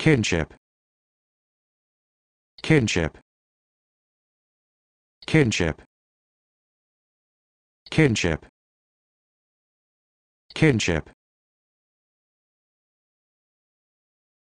kinship kinship kinship kinship kinship